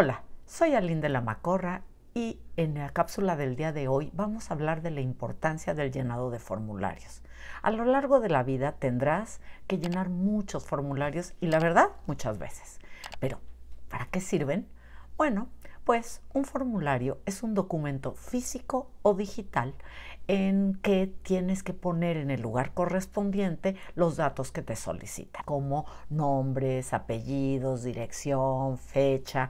Hola, soy Aline de la Macorra y en la cápsula del día de hoy vamos a hablar de la importancia del llenado de formularios. A lo largo de la vida tendrás que llenar muchos formularios y la verdad muchas veces. Pero, ¿para qué sirven? Bueno, pues un formulario es un documento físico o digital en que tienes que poner en el lugar correspondiente los datos que te solicita, como nombres, apellidos, dirección, fecha,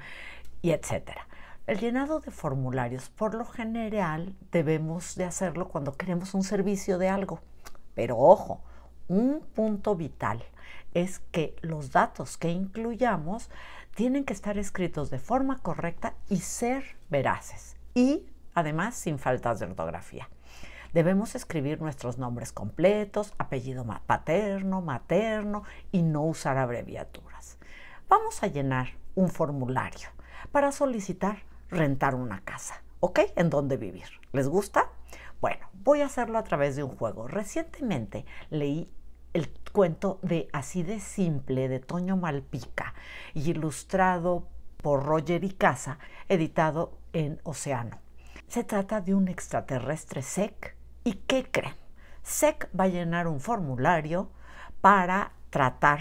y etcétera. El llenado de formularios, por lo general, debemos de hacerlo cuando queremos un servicio de algo. Pero ojo, un punto vital es que los datos que incluyamos tienen que estar escritos de forma correcta y ser veraces y además sin faltas de ortografía. Debemos escribir nuestros nombres completos, apellido paterno, materno y no usar abreviaturas. Vamos a llenar un formulario para solicitar rentar una casa, ¿ok? En dónde vivir. ¿Les gusta? Bueno, voy a hacerlo a través de un juego. Recientemente leí el cuento de Así de Simple de Toño Malpica y ilustrado por Roger y Casa, editado en Océano. Se trata de un extraterrestre SEC y ¿qué creen? SEC va a llenar un formulario para tratar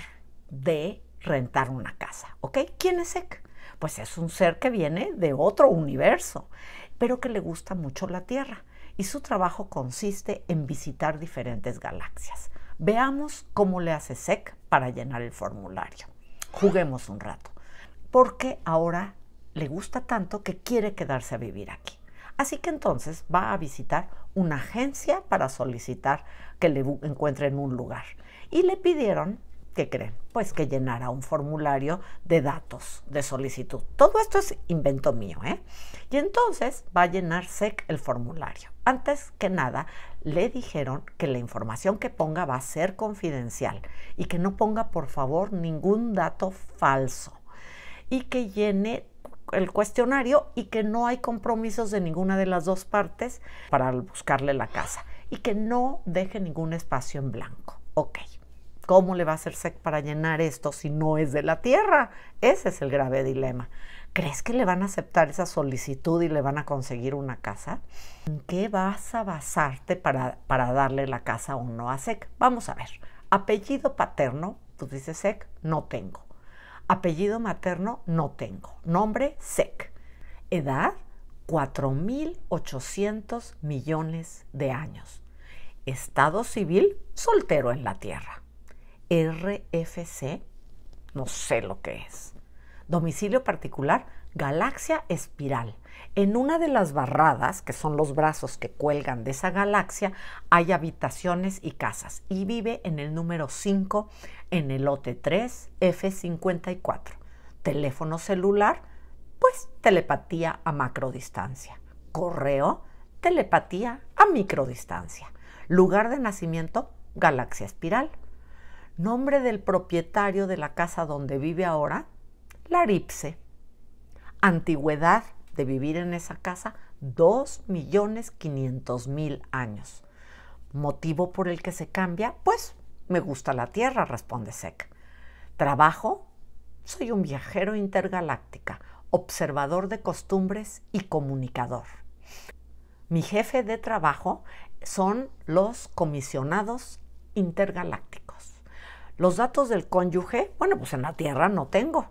de rentar una casa, ¿ok? ¿Quién es SEC? pues es un ser que viene de otro universo, pero que le gusta mucho la Tierra y su trabajo consiste en visitar diferentes galaxias. Veamos cómo le hace SEC para llenar el formulario. Juguemos un rato, porque ahora le gusta tanto que quiere quedarse a vivir aquí. Así que entonces va a visitar una agencia para solicitar que le encuentren un lugar. Y le pidieron ¿qué creen? Pues que llenará un formulario de datos de solicitud. Todo esto es invento mío, ¿eh? Y entonces va a llenar SEC el formulario. Antes que nada, le dijeron que la información que ponga va a ser confidencial y que no ponga, por favor, ningún dato falso y que llene el cuestionario y que no hay compromisos de ninguna de las dos partes para buscarle la casa y que no deje ningún espacio en blanco. Ok. ¿Cómo le va a hacer SEC para llenar esto si no es de la tierra? Ese es el grave dilema. ¿Crees que le van a aceptar esa solicitud y le van a conseguir una casa? ¿En qué vas a basarte para, darle la casa o no a SEC? Vamos a ver. Apellido paterno, tú pues dices SEC, no tengo. Apellido materno, no tengo. Nombre, SEC. Edad, 4.800 millones de años. Estado civil, soltero en la tierra. RFC, no sé lo que es. Domicilio particular, galaxia espiral. En una de las barradas, que son los brazos que cuelgan de esa galaxia, hay habitaciones y casas. Y vive en el número 5, en el OT3, F54. Teléfono celular, pues telepatía a macrodistancia. Correo, telepatía a microdistancia. Lugar de nacimiento, galaxia espiral nombre del propietario de la casa donde vive ahora, Laripse. Antigüedad de vivir en esa casa, 2.500.000 años. ¿Motivo por el que se cambia? Pues me gusta la Tierra, responde Sec. ¿Trabajo? Soy un viajero intergaláctica, observador de costumbres y comunicador. Mi jefe de trabajo son los comisionados intergalácticos. Los datos del cónyuge, bueno, pues en la Tierra no tengo.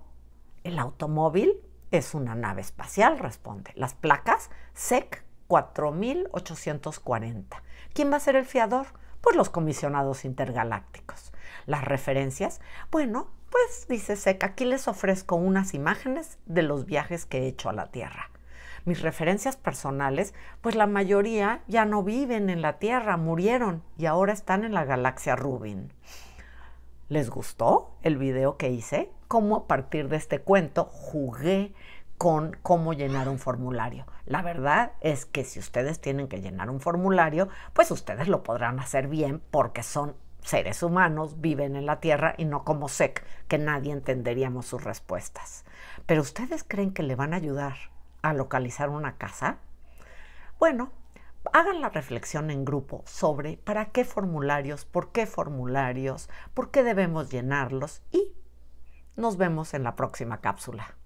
El automóvil es una nave espacial, responde. Las placas, SEC 4840. ¿Quién va a ser el fiador? Pues los comisionados intergalácticos. Las referencias, bueno, pues dice SEC, aquí les ofrezco unas imágenes de los viajes que he hecho a la Tierra mis referencias personales, pues la mayoría ya no viven en la Tierra, murieron y ahora están en la galaxia Rubin. ¿Les gustó el video que hice? Cómo a partir de este cuento jugué con cómo llenar un formulario. La verdad es que si ustedes tienen que llenar un formulario, pues ustedes lo podrán hacer bien porque son seres humanos, viven en la Tierra y no como SEC, que nadie entenderíamos sus respuestas. Pero ustedes creen que le van a ayudar a localizar una casa? Bueno, hagan la reflexión en grupo sobre para qué formularios, por qué formularios, por qué debemos llenarlos y nos vemos en la próxima cápsula.